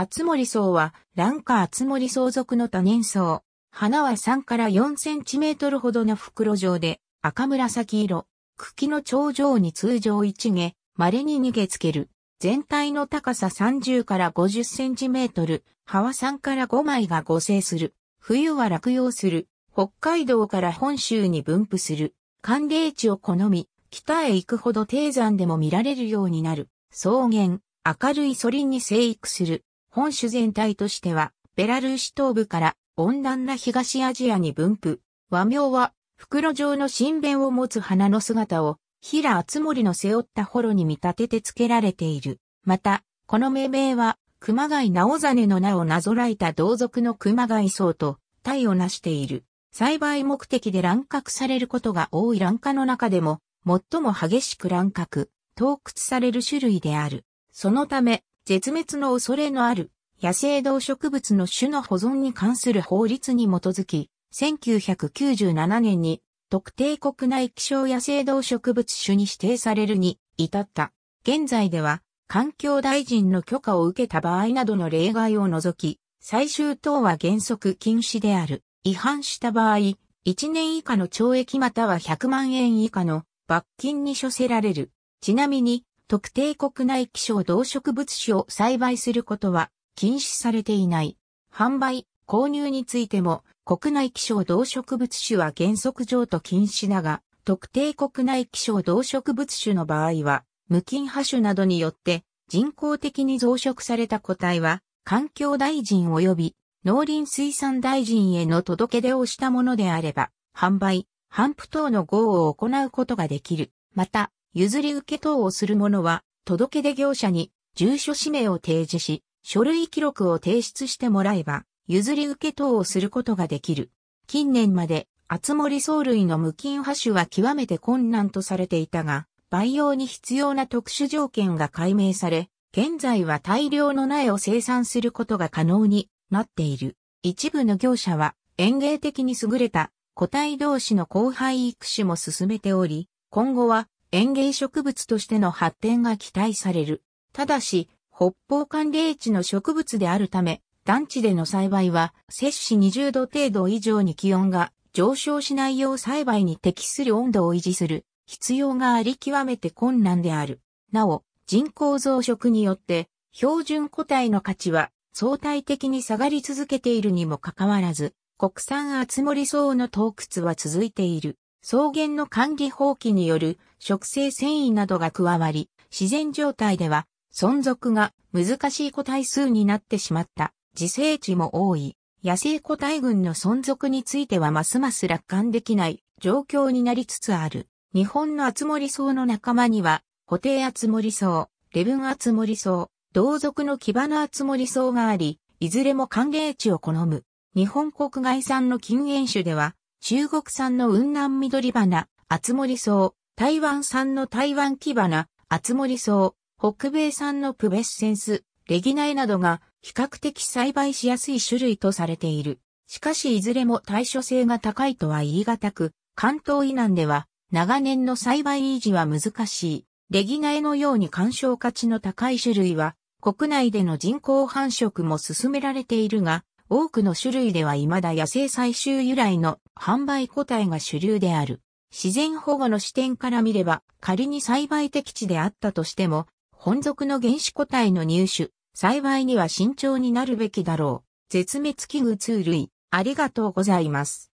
厚森草は、ランカ厚森草属の多年草。花は3から4センチメートルほどの袋状で、赤紫色。茎の頂上に通常一毛、稀に逃げつける。全体の高さ30から50センチメートル、葉は3から5枚が合成する。冬は落葉する。北海道から本州に分布する。寒冷地を好み、北へ行くほど低山でも見られるようになる。草原、明るいソリに生育する。本種全体としては、ベラルーシ東部から温暖な東アジアに分布。和名は、袋状の新弁を持つ花の姿を、平厚森の背負ったホロに見立てて付けられている。また、この命名は、熊谷直真の名をなぞらえた同族の熊谷層と、体を成している。栽培目的で乱獲されることが多い乱化の中でも、最も激しく乱獲、盗掘される種類である。そのため、絶滅の恐れのある野生動植物の種の保存に関する法律に基づき、1997年に特定国内希少野生動植物種に指定されるに至った。現在では環境大臣の許可を受けた場合などの例外を除き、最終等は原則禁止である。違反した場合、1年以下の懲役または100万円以下の罰金に処せられる。ちなみに、特定国内希少動植物種を栽培することは禁止されていない。販売、購入についても、国内希少動植物種は原則上と禁止だが、特定国内希少動植物種の場合は、無菌破種などによって人工的に増殖された個体は、環境大臣及び農林水産大臣への届け出をしたものであれば、販売、販布等の合を行うことができる。また、譲り受け等をする者は、届出業者に住所氏名を提示し、書類記録を提出してもらえば、譲り受け等をすることができる。近年まで、厚森藻類の無菌破種は極めて困難とされていたが、培養に必要な特殊条件が解明され、現在は大量の苗を生産することが可能になっている。一部の業者は園芸的に優れた個体同士の交配育種も進めており、今後は園芸植物としての発展が期待される。ただし、北方寒冷地の植物であるため、団地での栽培は、摂氏20度程度以上に気温が上昇しないよう栽培に適する温度を維持する必要があり極めて困難である。なお、人口増殖によって、標準個体の価値は相対的に下がり続けているにもかかわらず、国産厚森層の洞窟は続いている。草原の管理放棄による食生繊維などが加わり、自然状態では存続が難しい個体数になってしまった自生地も多い。野生個体群の存続についてはますます楽観できない状況になりつつある。日本の厚森草の仲間には、固定厚森草、レブン厚森草、同族のキバナ厚森草があり、いずれも寒冷地を好む。日本国外産の禁煙種では、中国産の雲南緑花、厚森草、台湾産の台湾木花、厚森草、北米産のプベッセンス、レギナイなどが比較的栽培しやすい種類とされている。しかしいずれも対処性が高いとは言い難く、関東以南では長年の栽培維持は難しい。レギナエのように干渉価値の高い種類は国内での人工繁殖も進められているが、多くの種類では未だ野生採集由来の販売個体が主流である。自然保護の視点から見れば、仮に栽培適地であったとしても、本属の原子個体の入手、栽培には慎重になるべきだろう。絶滅危惧2類、ありがとうございます。